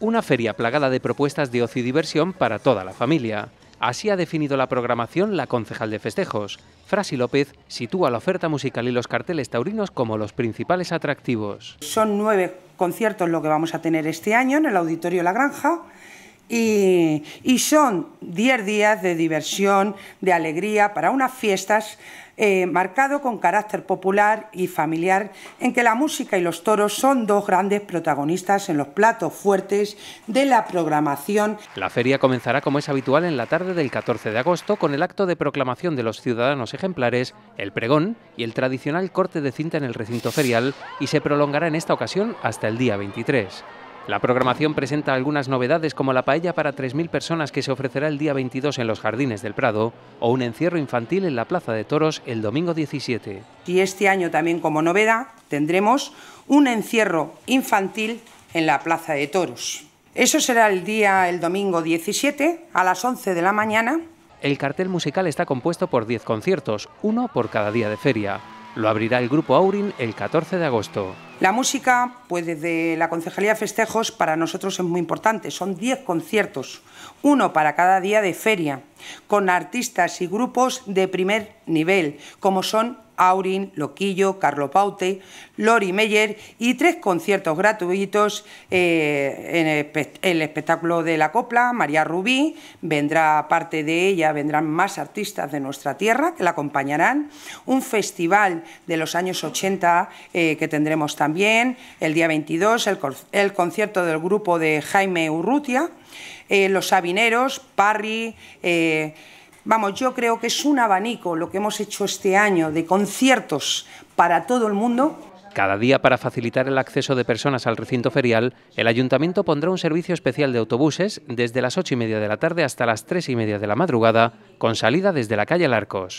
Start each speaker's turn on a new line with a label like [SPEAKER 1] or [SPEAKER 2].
[SPEAKER 1] una feria plagada de propuestas de ocio y diversión para toda la familia. Así ha definido la programación la concejal de festejos. Frasi López sitúa la oferta musical y los carteles taurinos como los principales atractivos.
[SPEAKER 2] Son nueve conciertos lo que vamos a tener este año en el Auditorio La Granja y, y son diez días de diversión, de alegría para unas fiestas eh, marcado con carácter popular y familiar, en que la música y los toros son dos grandes protagonistas en los platos fuertes de la programación.
[SPEAKER 1] La feria comenzará como es habitual en la tarde del 14 de agosto con el acto de proclamación de los ciudadanos ejemplares, el pregón y el tradicional corte de cinta en el recinto ferial y se prolongará en esta ocasión hasta el día 23. La programación presenta algunas novedades como la paella para 3.000 personas que se ofrecerá el día 22 en los Jardines del Prado o un encierro infantil en la Plaza de Toros el domingo 17.
[SPEAKER 2] Y este año también como novedad tendremos un encierro infantil en la Plaza de Toros. Eso será el día el domingo 17 a las 11 de la mañana.
[SPEAKER 1] El cartel musical está compuesto por 10 conciertos, uno por cada día de feria. Lo abrirá el Grupo Aurin el 14 de agosto.
[SPEAKER 2] La música, pues desde la Concejalía de Festejos, para nosotros es muy importante. Son 10 conciertos, uno para cada día de feria con artistas y grupos de primer nivel, como son Aurin, Loquillo, Carlo Paute, Lori Meyer y tres conciertos gratuitos eh, en el, espectáculo de la copla, María Rubí, vendrá parte de ella, vendrán más artistas de nuestra tierra que la acompañarán, un festival de los años 80 eh, que tendremos también el día 22, el, concierto del grupo de Jaime Urrutia, eh, los Sabineros, Parry, vamos, yo creo que es un abanico lo que hemos hecho este año de conciertos para todo el mundo.
[SPEAKER 1] Cada día, para facilitar el acceso de personas al recinto ferial, el ayuntamiento pondrá un servicio especial de autobuses desde las ocho y media de la tarde hasta las tres y media de la madrugada, con salida desde la calle Larcos.